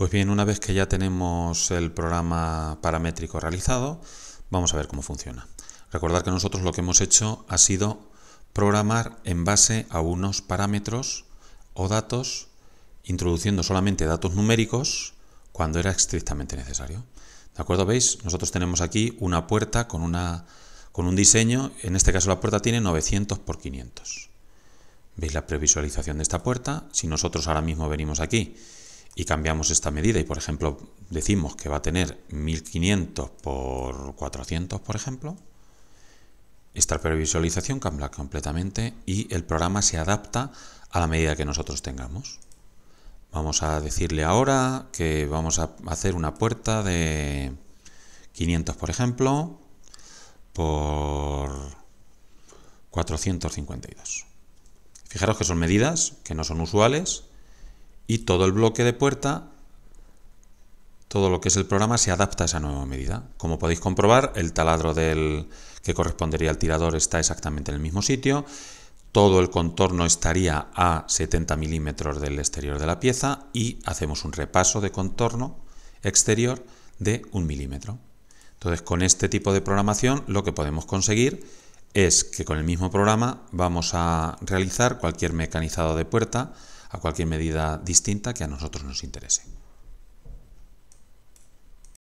Pues bien, una vez que ya tenemos el programa paramétrico realizado, vamos a ver cómo funciona. Recordad que nosotros lo que hemos hecho ha sido programar en base a unos parámetros o datos, introduciendo solamente datos numéricos cuando era estrictamente necesario. ¿De acuerdo? ¿Veis? Nosotros tenemos aquí una puerta con, una, con un diseño, en este caso la puerta tiene 900 por 500. ¿Veis la previsualización de esta puerta? Si nosotros ahora mismo venimos aquí y cambiamos esta medida y, por ejemplo, decimos que va a tener 1500 por 400, por ejemplo, esta previsualización cambia completamente y el programa se adapta a la medida que nosotros tengamos. Vamos a decirle ahora que vamos a hacer una puerta de 500, por ejemplo, por 452. Fijaros que son medidas que no son usuales, y todo el bloque de puerta, todo lo que es el programa, se adapta a esa nueva medida. Como podéis comprobar, el taladro del que correspondería al tirador está exactamente en el mismo sitio, todo el contorno estaría a 70 milímetros del exterior de la pieza y hacemos un repaso de contorno exterior de un milímetro. Entonces, con este tipo de programación lo que podemos conseguir es que con el mismo programa vamos a realizar cualquier mecanizado de puerta a cualquier medida distinta que a nosotros nos interese.